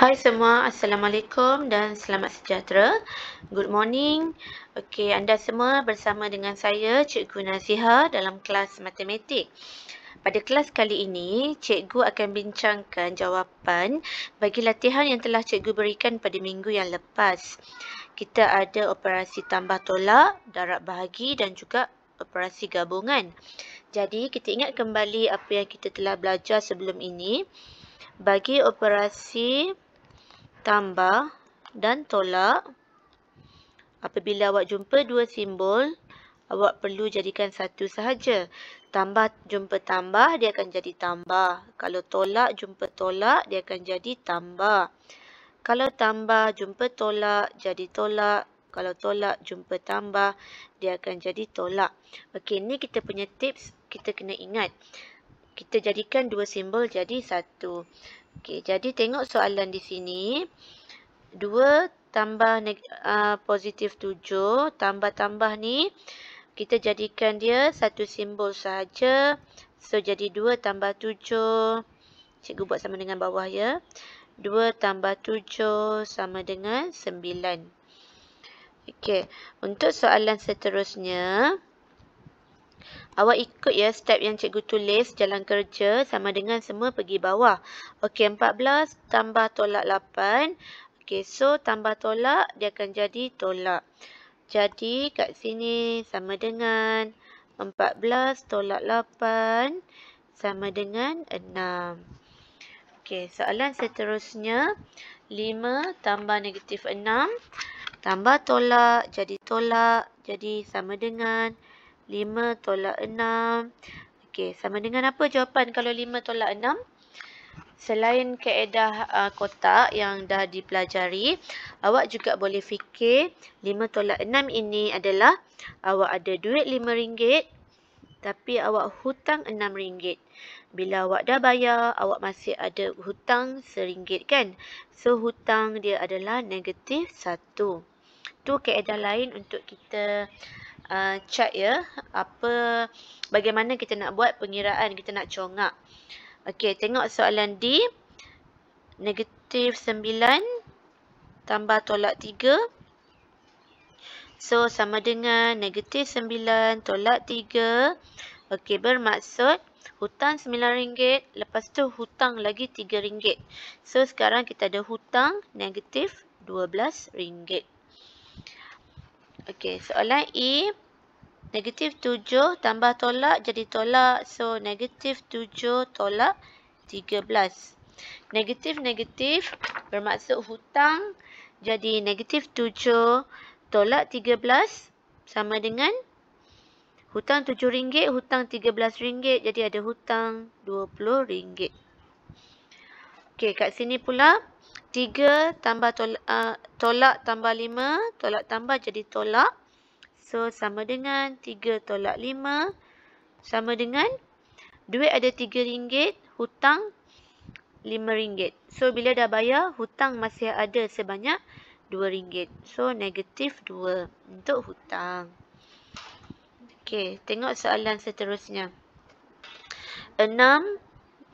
Hai semua, Assalamualaikum dan selamat sejahtera. Good morning. Okey, anda semua bersama dengan saya, Cikgu Nasiha dalam kelas matematik. Pada kelas kali ini, Cikgu akan bincangkan jawapan bagi latihan yang telah Cikgu berikan pada minggu yang lepas. Kita ada operasi tambah tolak, darab bahagi dan juga operasi gabungan. Jadi, kita ingat kembali apa yang kita telah belajar sebelum ini bagi operasi tambah dan tolak. Apabila awak jumpa dua simbol, awak perlu jadikan satu sahaja. Tambah jumpa tambah, dia akan jadi tambah. Kalau tolak jumpa tolak, dia akan jadi tambah. Kalau tambah jumpa tolak, jadi tolak. Kalau tolak jumpa tambah, dia akan jadi tolak. Okey, ni kita punya tips kita kena ingat kita jadikan dua simbol jadi satu. Okey, jadi tengok soalan di sini. 2 tambah neg uh, positif 7, tambah-tambah ni, kita jadikan dia satu simbol sahaja. So, jadi 2 tambah 7, cikgu buat sama dengan bawah ya. 2 tambah 7 sama dengan 9. Okey, untuk soalan seterusnya, Awak ikut ya step yang cikgu tulis jalan kerja sama dengan semua pergi bawah. Okey, 14 tambah tolak 8. Okey, so tambah tolak dia akan jadi tolak. Jadi kat sini sama dengan 14 tolak 8 sama dengan 6. Okey, soalan seterusnya 5 tambah negatif 6 tambah tolak jadi tolak jadi sama dengan 6. Lima tolak enam, Okey, sama dengan apa jawapan kalau lima tolak enam, Selain kaedah uh, kotak yang dah dipelajari, awak juga boleh fikir lima tolak enam ini adalah awak ada duit lima ringgit, tapi awak hutang enam ringgit. Bila awak dah bayar, awak masih ada hutang seringgit kan? So, hutang dia adalah negatif satu. Itu kaedah lain untuk kita... Uh, uh, chart ya apa bagaimana kita nak buat pengiraan kita nak congak okey tengok soalan D negatif 9 tambah tolak 3 so sama dengan negatif 9 tolak 3 okey bermaksud hutang rm ringgit. lepas tu hutang lagi rm ringgit. so sekarang kita ada hutang negatif rm ringgit. Okey, soalan E. Negatif 7 tambah tolak jadi tolak. So, negatif 7 tolak 13. Negatif-negatif bermaksud hutang. Jadi, negatif 7 tolak 13 sama dengan hutang rm ringgit hutang rm ringgit Jadi, ada hutang rm ringgit. Okey, kat sini pula tiga tambah tol, uh, tolak tambah lima Tolak tambah jadi tolak. So, sama dengan tiga tolak lima Sama dengan duit ada tiga ringgit hutang lima ringgit So, bila dah bayar, hutang masih ada sebanyak dua ringgit So, negatif dua untuk hutang. okay tengok soalan seterusnya. enam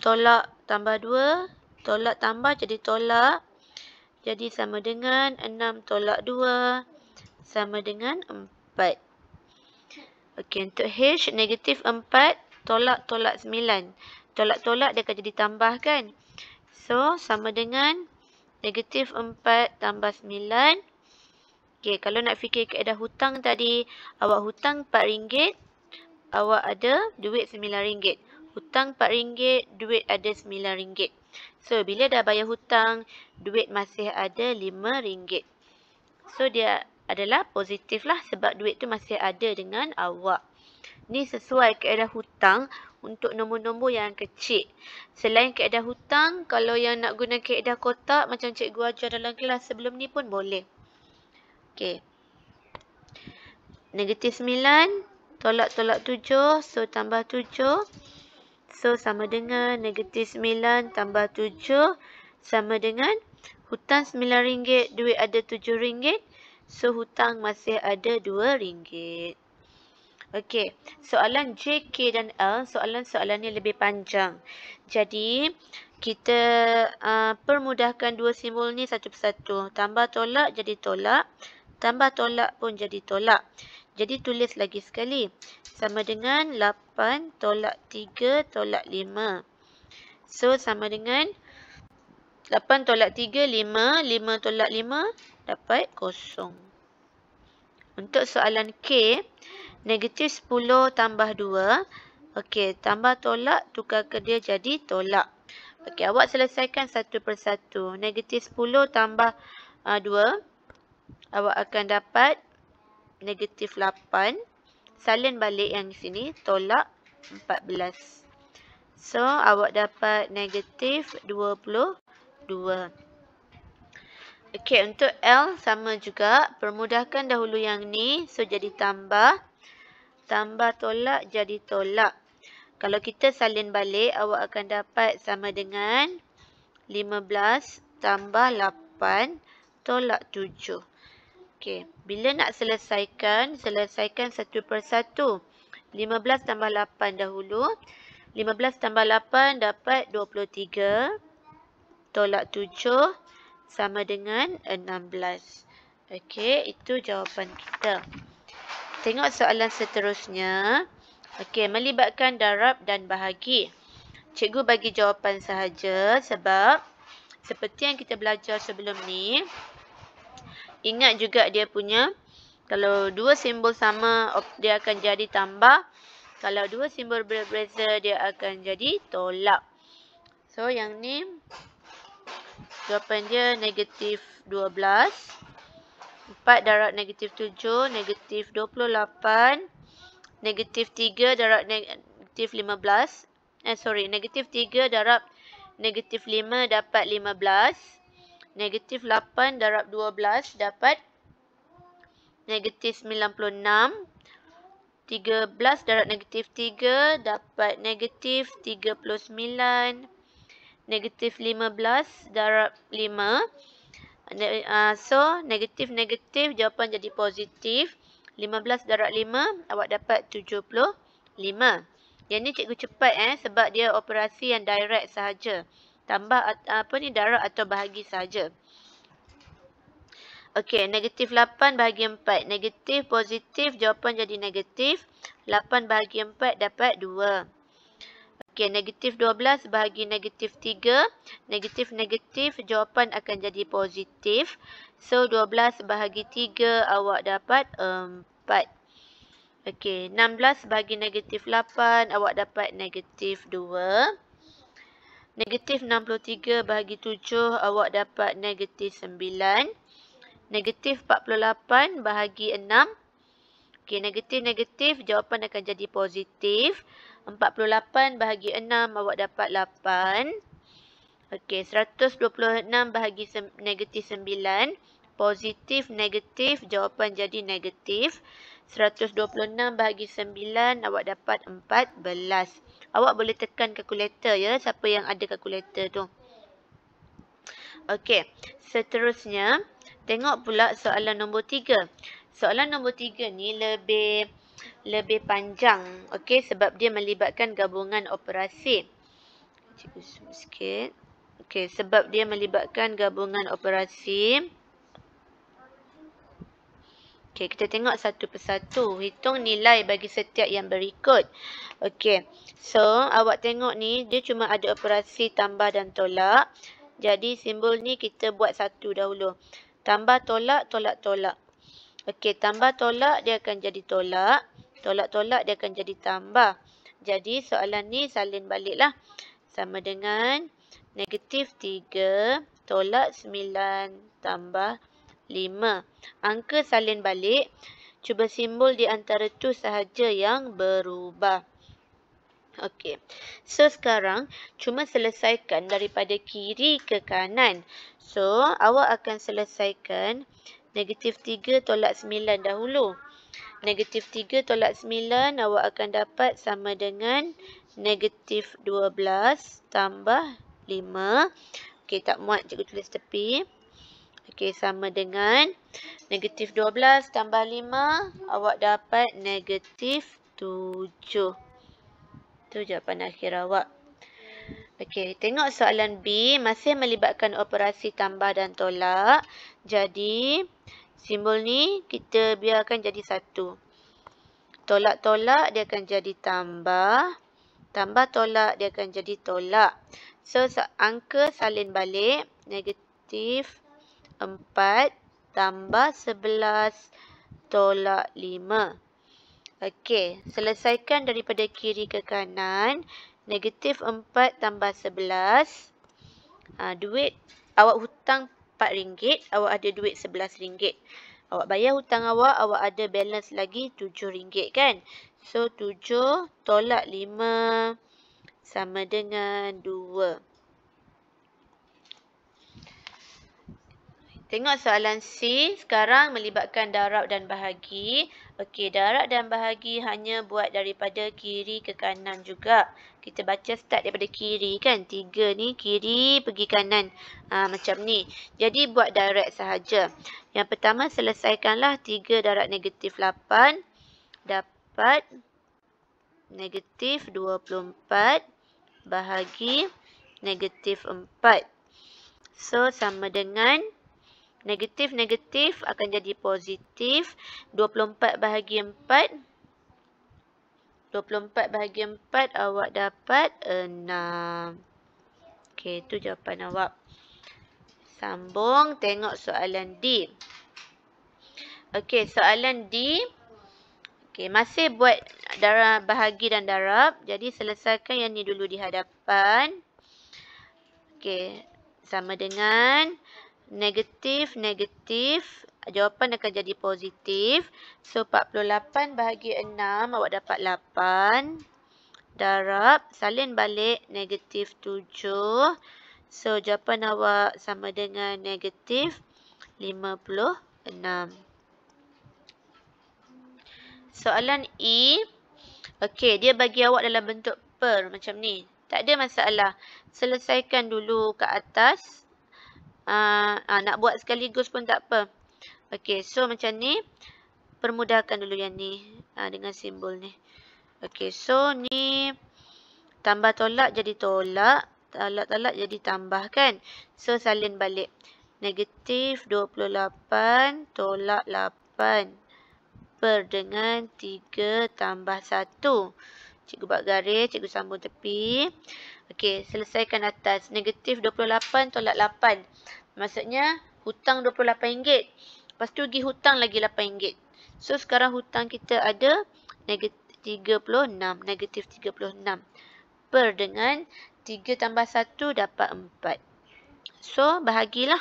tolak tambah dua Tolak tambah jadi tolak jadi sama dengan 6 tolak 2 sama dengan 4. Okey, untuk H, negatif 4 tolak tolak 9. Tolak-tolak dia akan jadi tambah kan? So, sama dengan negatif 4 tambah 9. Okey, kalau nak fikir keadaan hutang tadi, awak hutang RM4, awak ada duit RM9. Hutang RM4, duit ada RM9. So, bila dah bayar hutang, duit masih ada RM5. So, dia adalah positif lah sebab duit tu masih ada dengan awak. Ni sesuai keadaan hutang untuk nombor-nombor yang kecil. Selain keadaan hutang, kalau yang nak guna keadaan kotak macam cikgu ajar dalam kelas sebelum ni pun boleh. Okay. Negatif 9, tolak-tolak 7, so tambah 7. So, sama dengan negatif 9 tambah 7 sama dengan hutang rm ringgit. duit ada rm ringgit, So, hutang masih ada rm ringgit. Okey, soalan J, K dan L, soalan-soalan ni lebih panjang. Jadi, kita uh, permudahkan dua simbol ni satu persatu. Tambah tolak jadi tolak, tambah tolak pun jadi tolak. Jadi tulis lagi sekali. Sama dengan 8 tolak 3 tolak 5. So sama dengan 8 tolak 3, 5. 5 tolak 5 dapat kosong. Untuk soalan K, negatif 10 tambah 2. Okey, tambah tolak, tukar ke dia jadi tolak. Okey, awak selesaikan satu persatu. Negatif 10 tambah uh, ah, 2, awak akan dapat negatif 8. Salin balik yang sini. Tolak 14. So, awak dapat negatif 22. Okey, untuk L sama juga. Permudahkan dahulu yang ni. So, jadi tambah. Tambah tolak jadi tolak. Kalau kita salin balik, awak akan dapat sama dengan 15 tambah 8 tolak 7. Okey, bila nak selesaikan, selesaikan satu persatu. 15 tambah 8 dahulu. 15 tambah 8 dapat 23. Tolak 7 sama dengan 16. Okey, itu jawapan kita. Tengok soalan seterusnya. Okey, melibatkan darab dan bahagi. Cikgu bagi jawapan sahaja sebab seperti yang kita belajar sebelum ni, ingat juga dia punya kalau dua simbol sama dia akan jadi tambah kalau dua simbol berbeza dia akan jadi tolak so yang ni jawapan dia negatif 12 4 darab negatif 7 negatif 28 negatif 3 darab negatif 15 eh sorry negatif 3 darab negatif 5 dapat 15 15 negatif 8 darab 12 dapat negatif 96. 13 darab negatif 3 dapat negatif 39. Negatif 15 darab 5. Ah, so, negatif-negatif jawapan jadi positif. 15 darab 5, awak dapat 75. Yang ni cikgu cepat eh, sebab dia operasi yang direct sahaja tambah apa ni darab atau bahagi saja. Okey, negatif 8 bahagi 4. Negatif, positif, jawapan jadi negatif. 8 bahagi 4 dapat 2. Okey, negatif 12 bahagi negatif 3. Negatif, negatif, jawapan akan jadi positif. So, 12 bahagi 3 awak dapat 4. Okey, 16 bahagi negatif 8 awak dapat negatif 2. Negatif 63 bahagi 7 awak dapat negatif 9. Negatif 48 bahagi 6. Okey, negatif-negatif jawapan akan jadi positif. 48 bahagi 6 awak dapat 8. Okey, 126 bahagi negatif 9 positif negatif jawapan jadi negatif 126 bahagi 9 awak dapat 14 awak boleh tekan kalkulator ya siapa yang ada kalkulator tu okey seterusnya tengok pula soalan nombor 3 soalan nombor 3 ni lebih lebih panjang okey sebab dia melibatkan gabungan operasi cikgu sikit okey sebab dia melibatkan gabungan operasi Okey, kita tengok satu persatu. Hitung nilai bagi setiap yang berikut. Okey, so awak tengok ni, dia cuma ada operasi tambah dan tolak. Jadi, simbol ni kita buat satu dahulu. Tambah tolak, tolak tolak. Okey, tambah tolak, dia akan jadi tolak. Tolak tolak, dia akan jadi tambah. Jadi, soalan ni salin baliklah. Sama dengan negatif 3, tolak 9, tambah 3. Lima. Angka salin balik. Cuba simbol di antara tu sahaja yang berubah. Okey. So, sekarang cuma selesaikan daripada kiri ke kanan. So, awak akan selesaikan negatif 3 tolak 9 dahulu. Negatif 3 tolak 9 awak akan dapat sama dengan negatif 12 tambah 5. Okey, tak muat cikgu tulis tepi. Okey, sama dengan negatif 12 tambah 5, awak dapat negatif 7. Itu jawapan akhir awak. Okey, tengok soalan B. Masih melibatkan operasi tambah dan tolak. Jadi, simbol ni kita biarkan jadi satu. Tolak-tolak dia akan jadi tambah. Tambah-tolak dia akan jadi tolak. So, angka salin balik. Negatif 7. 4 tambah 11 tolak 5. Okey, selesaikan daripada kiri ke kanan. Negatif 4 tambah 11. Ha, duit, awak hutang RM4, awak ada duit RM11. Awak bayar hutang awak, awak ada balance lagi RM7 kan? So, 7 tolak 5 sama dengan 2. Tengok soalan C sekarang melibatkan darab dan bahagi. Okey, darab dan bahagi hanya buat daripada kiri ke kanan juga. Kita baca start daripada kiri kan. Tiga ni kiri pergi kanan. Ha, macam ni. Jadi buat direct sahaja. Yang pertama selesaikanlah tiga darab negatif 8. Dapat negatif 24 bahagi negatif 4. So sama dengan Negatif-negatif akan jadi positif. 24 bahagi 4. 24 bahagi 4 awak dapat 6. Okey, itu jawapan awak. Sambung tengok soalan D. Okey, soalan D. Okey, masih buat darab, bahagi dan darab. Jadi, selesaikan yang ni dulu di hadapan. Okey, sama dengan negatif, negatif. Jawapan akan jadi positif. So, 48 bahagi 6, awak dapat 8. Darab, salin balik, negatif 7. So, jawapan awak sama dengan negatif 56. Soalan E. okay. dia bagi awak dalam bentuk per macam ni. Tak ada masalah. Selesaikan dulu ke atas uh, uh, nak buat sekaligus pun tak apa. Okey, so macam ni. Permudahkan dulu yang ni uh, dengan simbol ni. Okey, so ni tambah tolak jadi tolak. Tolak-tolak jadi tambah kan. So, salin balik. Negatif 28 tolak 8 per dengan 3 tambah 1. Cikgu buat garis, cikgu sambung tepi. Okey, selesaikan atas. Negatif 28 tolak 8. Maksudnya, hutang RM28. Lepas tu, pergi hutang lagi rm ringgit. So, sekarang hutang kita ada negatif 36. Negatif 36. Per dengan 3 tambah 1 dapat 4. So, bahagilah.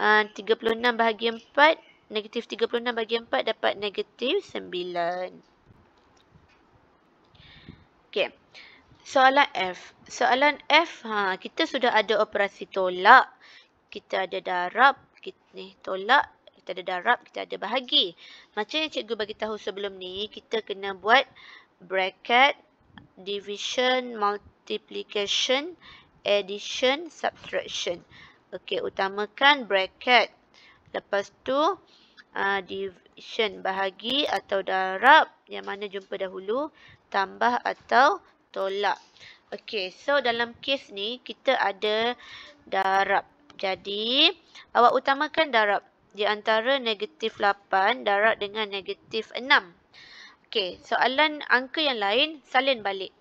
Uh, 36 bahagi 4. Negatif 36 bahagi 4 dapat negatif 9. Okey. Soalan F soalan F, ha, kita sudah ada operasi tolak, kita ada darab, kita, ni, tolak, kita ada darab, kita ada bahagi. Macam yang cikgu bagi tahu sebelum ni, kita kena buat bracket, division, multiplication, addition, subtraction. Okey, utamakan bracket. Lepas tu, uh, division, bahagi atau darab, yang mana jumpa dahulu, tambah atau tolak. Okey, so dalam kes ni kita ada darab. Jadi, awak utamakan darab di antara negatif 8 darab dengan negatif 6. Okey, soalan angka yang lain salin balik.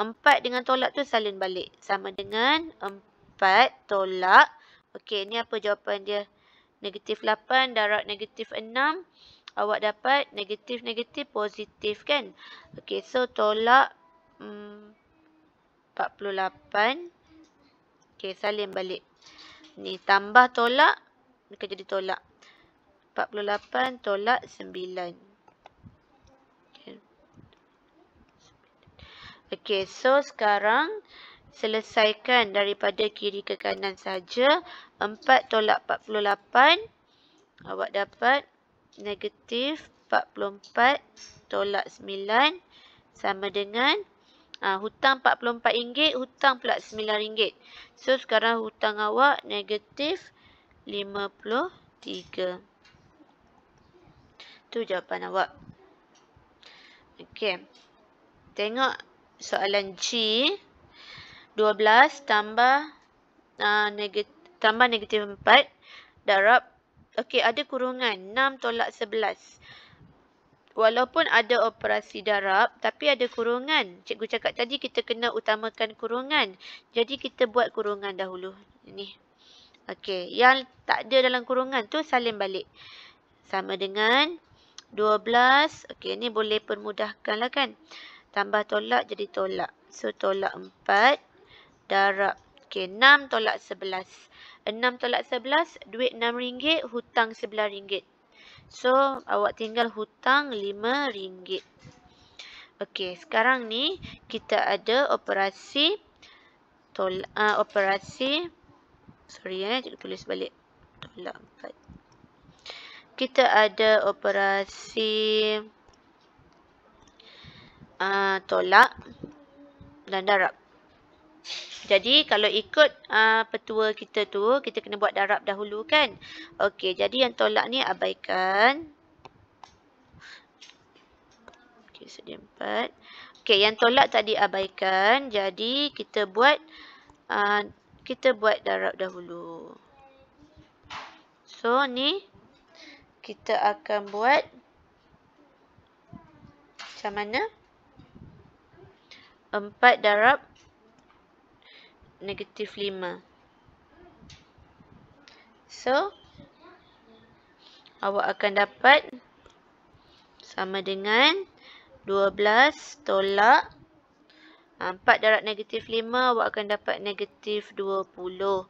4 dengan tolak tu salin balik. Sama dengan 4 tolak. Okey, ni apa jawapan dia? Negatif 8 darab negatif 6. Awak dapat negatif-negatif positif kan? Okey, so tolak Hmm, 48. Okey, salin balik. Ni tambah tolak. Mereka jadi tolak. 48 tolak 9. Okey, so sekarang selesaikan daripada kiri ke kanan saja 4 tolak 48 awak dapat negatif 44 tolak 9 sama dengan 0. Ha, hutang RM44, hutang pula RM9. So, sekarang hutang awak negatif RM53. Itu jawapan awak. Okey. Tengok soalan G. 12 tambah, uh, negatif, tambah negatif 4. Darab. Okey, ada kurungan. 6 tolak 11. 11 walaupun ada operasi darab tapi ada kurungan. Cikgu cakap tadi kita kena utamakan kurungan. Jadi kita buat kurungan dahulu. Ini, Okey, yang tak ada dalam kurungan tu salin balik. Sama dengan 12. Okey, ini boleh permudahkan lah kan. Tambah tolak jadi tolak. So tolak 4 darab. Okey, 6 tolak 11. 6 tolak 11, duit 6 ringgit hutang 11 ringgit. So, awak tinggal hutang RM5. Okey, sekarang ni kita ada operasi tol uh, operasi sorry eh, cikgu tulis balik. Tolak 4. Kita ada operasi uh, tolak dan darab. Jadi kalau ikut uh, petua kita tu, kita kena buat darab dahulu kan. Okey, jadi yang tolak ni abaikan. Okey, sedia empat. Okey, yang tolak tadi abaikan. Jadi kita buat uh, kita buat darab dahulu. So ni kita akan buat macam mana? Empat darab negatif 5. So, awak akan dapat sama dengan 12 tolak 4 ah, darab negatif 5, awak akan dapat negatif 20.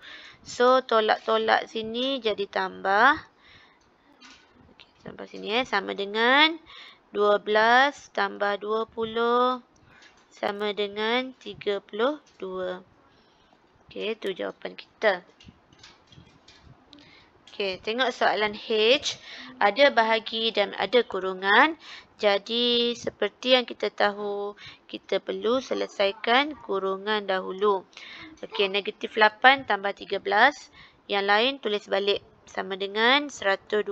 So, tolak-tolak sini jadi tambah. Okay, tambah sini eh. Sama dengan 12 tambah 20 sama dengan 32. Okey, tu jawapan kita. Okey, tengok soalan H. Ada bahagi dan ada kurungan. Jadi, seperti yang kita tahu, kita perlu selesaikan kurungan dahulu. Okey, negatif 8 tambah 13. Yang lain tulis balik. Sama dengan 120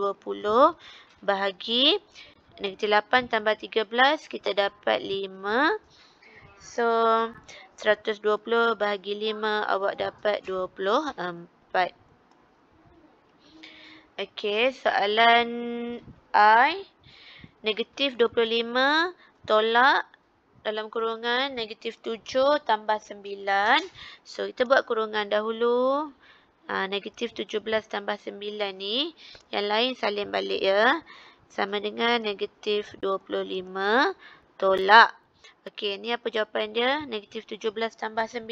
bahagi. Negatif 8 tambah 13, kita dapat 5. So, 120 bahagi 5 awak dapat 24. Okey, soalan I. Negatif 25 tolak dalam kurungan negatif 7 tambah 9. So, kita buat kurungan dahulu. Ha, negatif 17 tambah 9 ni. Yang lain salin balik ya. Sama dengan negatif 25 tolak 9. Okey, ni apa jawapan dia? Negatif 17 tambah 9.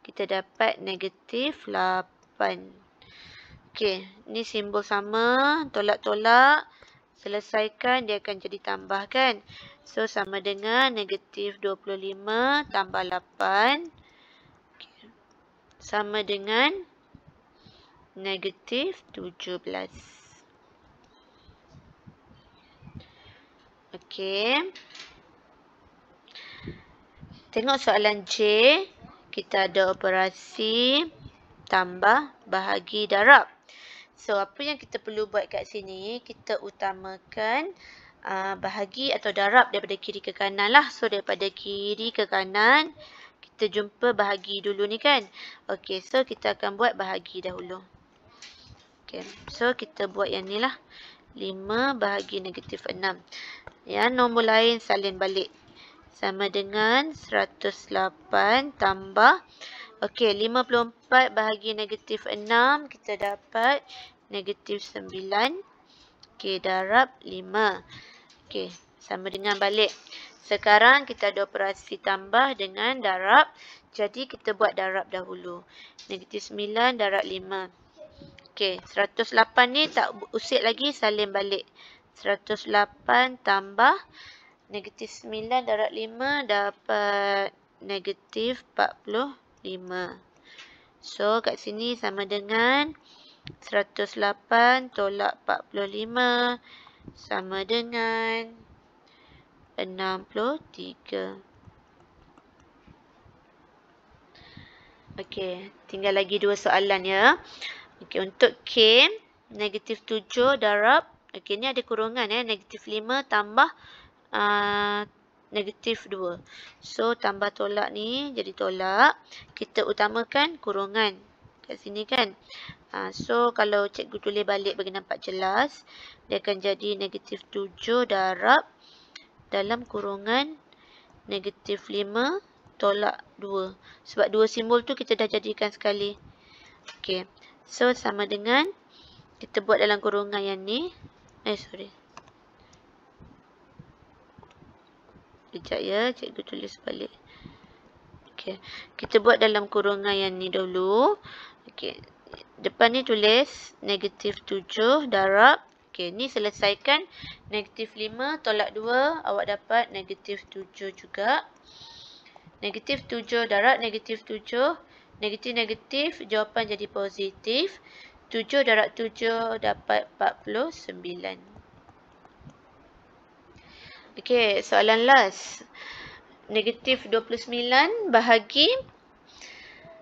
Kita dapat negatif 8. Okey, ni simbol sama. Tolak-tolak. Selesaikan, dia akan jadi tambah kan? So, sama dengan negatif 25 tambah 8. Okay. Sama dengan negatif 17. Okey. Okey. Tengok soalan C Kita ada operasi tambah bahagi darab. So, apa yang kita perlu buat kat sini, kita utamakan uh, bahagi atau darab daripada kiri ke kanan lah. So, daripada kiri ke kanan, kita jumpa bahagi dulu ni kan. Okay, so kita akan buat bahagi dahulu. Okay, so kita buat yang ni lah. 5 bahagi negatif 6. Ya, nombor lain salin balik sama dengan 108 tambah okey 54 bahagi negatif 6 kita dapat negatif 9 okey darab 5 okey sama dengan balik sekarang kita ada operasi tambah dengan darab jadi kita buat darab dahulu negatif 9 darab 5 okey 108 ni tak usik lagi salin balik 108 tambah negatif 9 darab 5 dapat negatif 45. So, kat sini sama dengan 108 tolak 45 sama dengan 63. Okey, tinggal lagi dua soalan ya. Okey, untuk K, negatif 7 darab, okey ni ada kurungan ya, negatif 5 tambah Ah, negatif 2. So, tambah tolak ni jadi tolak. Kita utamakan kurungan kat sini kan. Uh, so, kalau cikgu tulis balik bagi nampak jelas, dia akan jadi negatif 7 darab dalam kurungan negatif 5 tolak 2. Sebab dua simbol tu kita dah jadikan sekali. Okay. So, sama dengan kita buat dalam kurungan yang ni. Eh, sorry. Sekejap ya, cikgu tulis balik. Okey, kita buat dalam kurungan yang ni dulu. Okey, depan ni tulis negatif 7 darab. Okey, ni selesaikan negatif 5 tolak 2, awak dapat negatif 7 juga. Negatif 7 darab negatif 7, negatif-negatif jawapan jadi positif. 7 darab 7 dapat 49. Okey, soalan last. Negatif 29 bahagi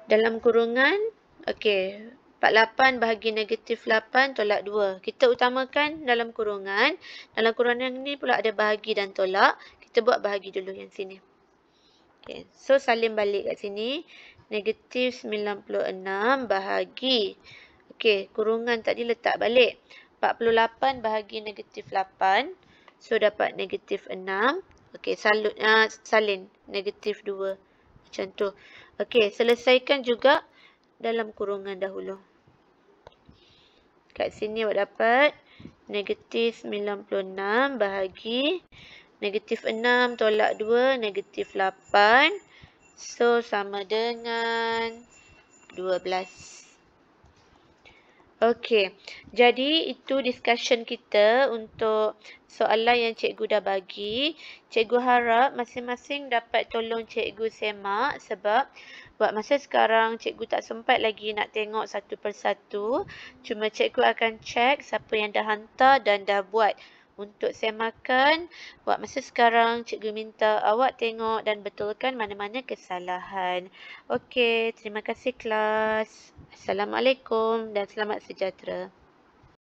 dalam kurungan. Okey, 48 bahagi negatif 8 tolak 2. Kita utamakan dalam kurungan. Dalam kurungan ni pula ada bahagi dan tolak. Kita buat bahagi dulu yang sini. Okey, so salin balik kat sini. Negatif 96 bahagi. Okey, kurungan tadi letak balik. 48 bahagi negatif 8 So dapat negatif 6. Okey, salut, uh, salin negatif 2. Macam tu. Okey, selesaikan juga dalam kurungan dahulu. Kat sini awak dapat negatif 96 bahagi negatif 6 tolak 2 negatif 8. So sama dengan 12. Okey. Jadi itu discussion kita untuk soalan yang cikgu dah bagi. Cikgu harap masing-masing dapat tolong cikgu semak sebab buat masa sekarang cikgu tak sempat lagi nak tengok satu persatu. Cuma cikgu akan check siapa yang dah hantar dan dah buat untuk saya makan. Buat masa sekarang, cikgu minta awak tengok dan betulkan mana-mana kesalahan. Okey, terima kasih kelas. Assalamualaikum dan selamat sejahtera.